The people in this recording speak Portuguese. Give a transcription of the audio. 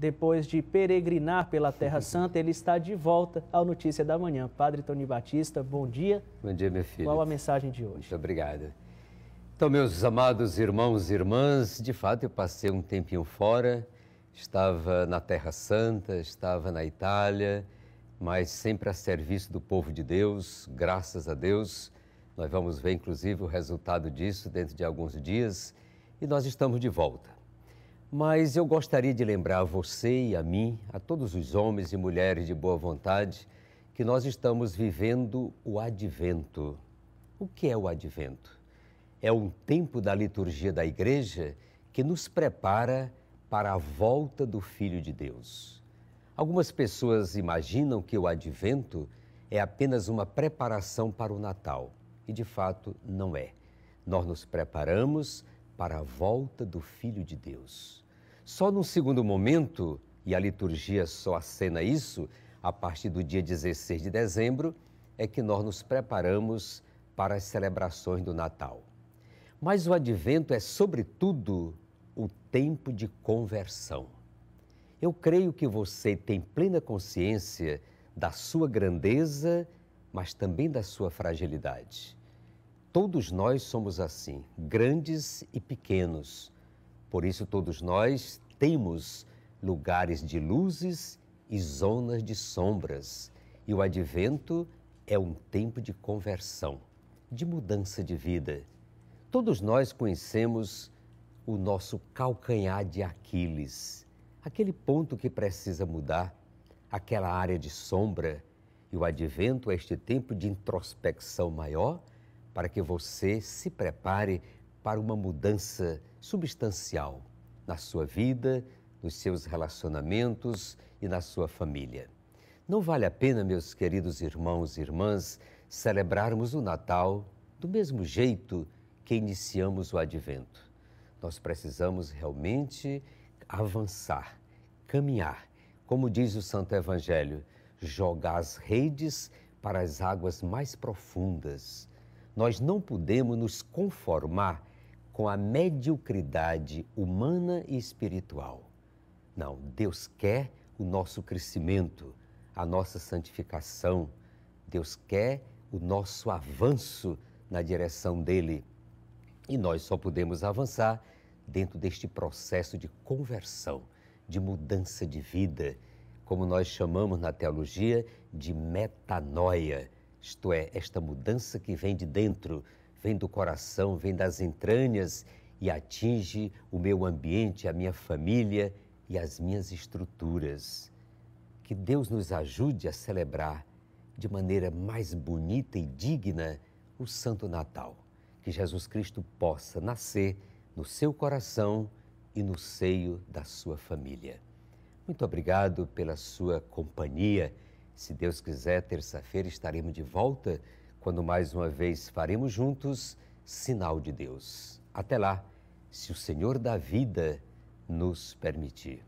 Depois de peregrinar pela Terra Santa, ele está de volta ao Notícia da Manhã. Padre Tony Batista, bom dia. Bom dia, meu filho. Qual a mensagem de hoje? Muito obrigado. Então, meus amados irmãos e irmãs, de fato eu passei um tempinho fora, estava na Terra Santa, estava na Itália, mas sempre a serviço do povo de Deus, graças a Deus. Nós vamos ver, inclusive, o resultado disso dentro de alguns dias e nós estamos de volta. Mas eu gostaria de lembrar a você e a mim, a todos os homens e mulheres de boa vontade, que nós estamos vivendo o advento. O que é o advento? É um tempo da liturgia da igreja que nos prepara para a volta do Filho de Deus. Algumas pessoas imaginam que o advento é apenas uma preparação para o Natal, e de fato não é. Nós nos preparamos para a volta do Filho de Deus. Só num segundo momento, e a liturgia só acena isso, a partir do dia 16 de dezembro, é que nós nos preparamos para as celebrações do Natal. Mas o advento é, sobretudo, o tempo de conversão. Eu creio que você tem plena consciência da sua grandeza, mas também da sua fragilidade. Todos nós somos assim, grandes e pequenos, por isso, todos nós temos lugares de luzes e zonas de sombras. E o advento é um tempo de conversão, de mudança de vida. Todos nós conhecemos o nosso calcanhar de Aquiles, aquele ponto que precisa mudar, aquela área de sombra. E o advento é este tempo de introspecção maior para que você se prepare para uma mudança substancial na sua vida, nos seus relacionamentos e na sua família. Não vale a pena, meus queridos irmãos e irmãs, celebrarmos o Natal do mesmo jeito que iniciamos o Advento. Nós precisamos realmente avançar, caminhar. Como diz o Santo Evangelho, jogar as redes para as águas mais profundas. Nós não podemos nos conformar com a mediocridade humana e espiritual. Não, Deus quer o nosso crescimento, a nossa santificação. Deus quer o nosso avanço na direção dele. E nós só podemos avançar dentro deste processo de conversão, de mudança de vida, como nós chamamos na teologia de metanoia, isto é, esta mudança que vem de dentro, vem do coração, vem das entranhas e atinge o meu ambiente, a minha família e as minhas estruturas. Que Deus nos ajude a celebrar de maneira mais bonita e digna o Santo Natal. Que Jesus Cristo possa nascer no seu coração e no seio da sua família. Muito obrigado pela sua companhia. Se Deus quiser, terça-feira estaremos de volta quando mais uma vez faremos juntos sinal de Deus. Até lá, se o Senhor da vida nos permitir.